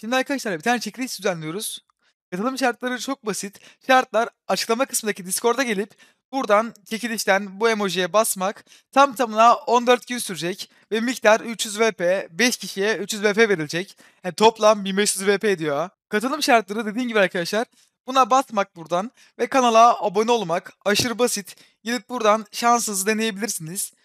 Şimdi arkadaşlar bir tane çekiliş düzenliyoruz. Katılım şartları çok basit. Şartlar açıklama kısmındaki Discord'a gelip buradan çekilişten bu emojiye basmak tam tamına 14 gün sürecek ve miktar 300 VP 5 kişiye 300 VP verilecek. Yani toplam 1500 VP diyor. Katılım şartları dediğim gibi arkadaşlar Buna basmak buradan ve kanala abone olmak aşırı basit. Gidip buradan şansınızı deneyebilirsiniz.